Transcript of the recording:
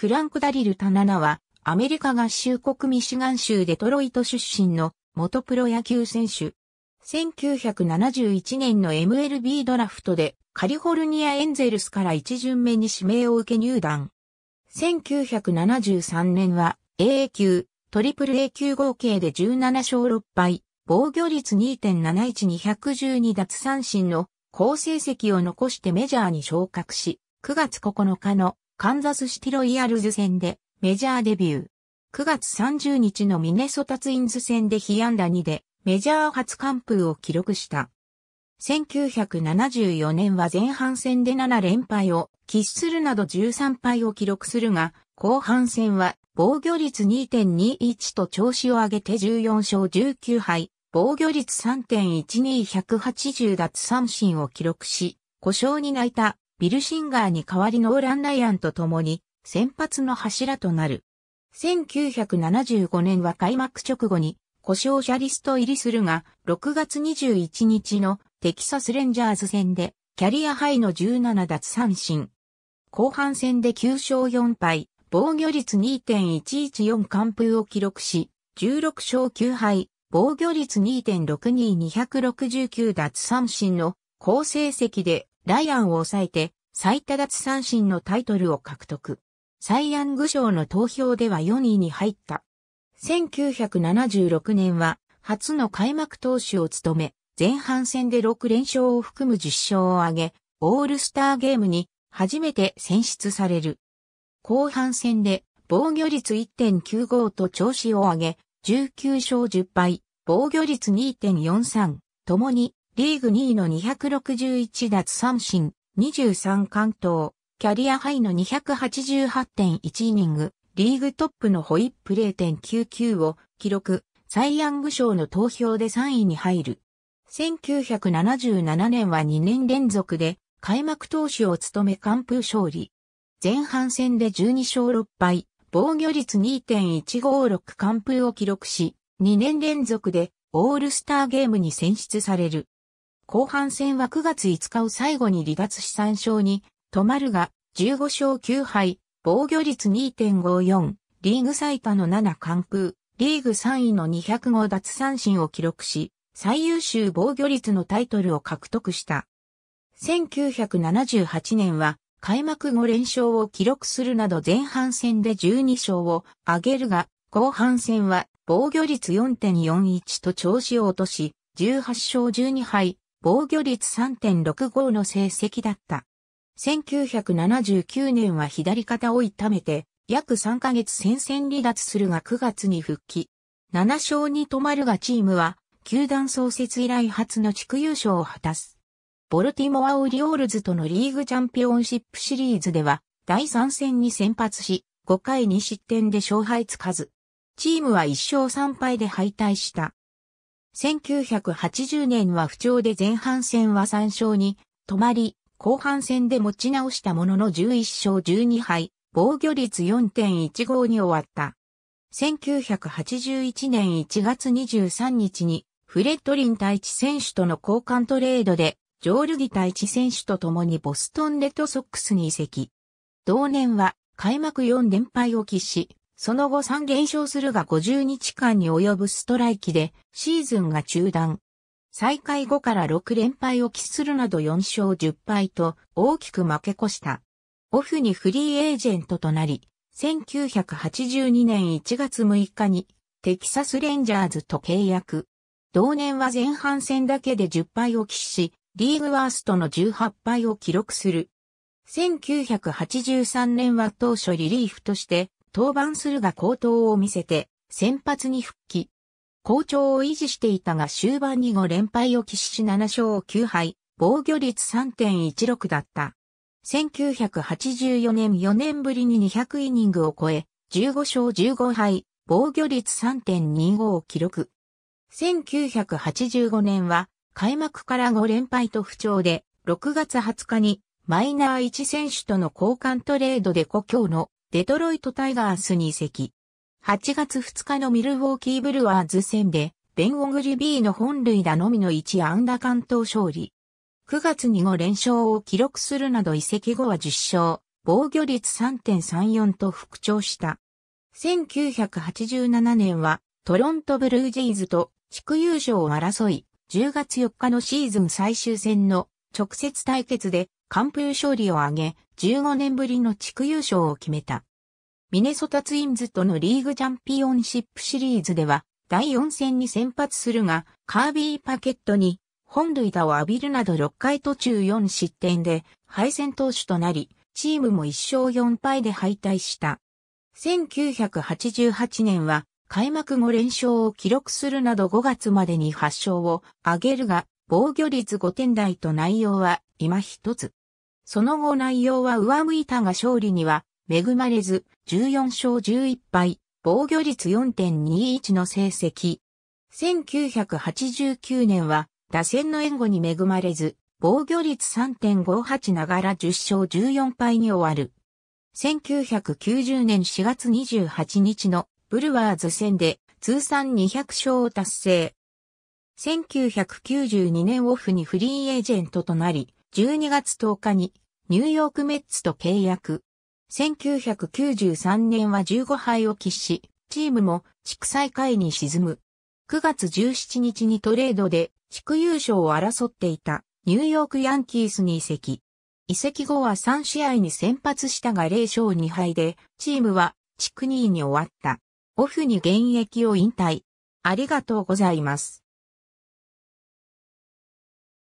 フランク・ダリル・タナナは、アメリカ合衆国ミシガン州デトロイト出身の元プロ野球選手。1971年の MLB ドラフトでカリフォルニアエンゼルスから一巡目に指名を受け入団。1973年は AA 級、トリプル A 級合計で17勝6敗、防御率2.71212奪三振の好成績を残してメジャーに昇格し、9月9日のカンザスシティロイヤルズ戦でメジャーデビュー。9月30日のミネソタツインズ戦で被安打2でメジャー初完封を記録した。1974年は前半戦で7連敗を喫するなど13敗を記録するが、後半戦は防御率2.21と調子を上げて14勝19敗、防御率3.12180奪三振を記録し、故障に泣いたビルシンガーに代わりオーラン・ライアンと共に先発の柱となる。1975年は開幕直後に故障者リスト入りするが、6月21日のテキサスレンジャーズ戦でキャリアハイの17奪三振。後半戦で9勝4敗、防御率2.114完封を記録し、16勝9敗、防御率2.62269奪三振の好成績でライアンを抑えて最多奪三振のタイトルを獲得。サイ・ヤング賞の投票では4位に入った。1976年は初の開幕投手を務め、前半戦で6連勝を含む10勝を挙げ、オールスターゲームに初めて選出される。後半戦で防御率1.95と調子を上げ、19勝10敗、防御率2.43、ともにリーグ2位の261奪三振、23関東、キャリアハイの288.1イニング、リーグトップのホイップ0.99を記録、サイヤング賞の投票で3位に入る。1977年は2年連続で開幕投手を務め完封勝利。前半戦で12勝6敗、防御率2.156完封を記録し、2年連続でオールスターゲームに選出される。後半戦は9月5日を最後に離脱し3勝に止まるが、15勝9敗、防御率2.54、リーグ最多の7完封、リーグ3位の205奪三振を記録し、最優秀防御率のタイトルを獲得した。1978年は開幕後連勝を記録するなど前半戦で12勝を挙げるが、後半戦は防御率4.41と調子を落とし、18勝12敗、防御率3.65の成績だった。1979年は左肩を痛めて、約3ヶ月戦線離脱するが9月に復帰。7勝に止まるがチームは、球団創設以来初の地区優勝を果たす。ボルティモア・オリオールズとのリーグチャンピオンシップシリーズでは、第3戦に先発し、5回2失点で勝敗つかず。チームは1勝3敗で敗退した。1980年は不調で前半戦は3勝に止まり、後半戦で持ち直したものの11勝12敗、防御率4.15に終わった。1981年1月23日に、フレッドリン太地選手との交換トレードで、ジョールギ太地選手と共にボストンレッドソックスに移籍。同年は、開幕4連敗を喫し、その後3減少するが50日間に及ぶストライキでシーズンが中断。再開後から6連敗を喫するなど4勝10敗と大きく負け越した。オフにフリーエージェントとなり、1982年1月6日にテキサスレンジャーズと契約。同年は前半戦だけで10敗を喫し、リーグワーストの18敗を記録する。1983年は当初リリーフとして登板するが好投を見せて、先発に復帰。好調を維持していたが終盤に5連敗を喫し7勝9敗、防御率3.16だった。1984年4年ぶりに200イニングを超え、15勝15敗、防御率3.25を記録。1985年は開幕から5連敗と不調で、6月20日にマイナー1選手との交換トレードで故郷のデトロイトタイガースに移籍。8月2日のミルウォーキーブルワーズ戦で、ベン・オグリビーの本塁打のみの1安打関東勝利。9月に5連勝を記録するなど移籍後は10勝、防御率3.34と復調した。1987年はトロントブルージェイズと地区優勝を争い、10月4日のシーズン最終戦の直接対決で完封勝利を挙げ、15年ぶりの地区優勝を決めた。ミネソタツインズとのリーグチャンピオンシップシリーズでは、第4戦に先発するが、カービーパケットに、本塁打を浴びるなど6回途中4失点で、敗戦投手となり、チームも1勝4敗で敗退した。1988年は、開幕後連勝を記録するなど5月までに8勝を挙げるが、防御率5点台と内容は今一つ。その後内容は上向いたが勝利には恵まれず、14勝11敗、防御率4.21の成績。1989年は打線の援護に恵まれず、防御率3.58ながら10勝14敗に終わる。1990年4月28日のブルワーズ戦で通算200勝を達成。1992年オフにフリーエージェントとなり、12月10日にニューヨークメッツと契約。1993年は15敗を喫し、チームも地区最下位に沈む。9月17日にトレードで地区優勝を争っていたニューヨークヤンキースに移籍。移籍後は3試合に先発したが0勝2敗で、チームは地区2位に終わった。オフに現役を引退。ありがとうございます。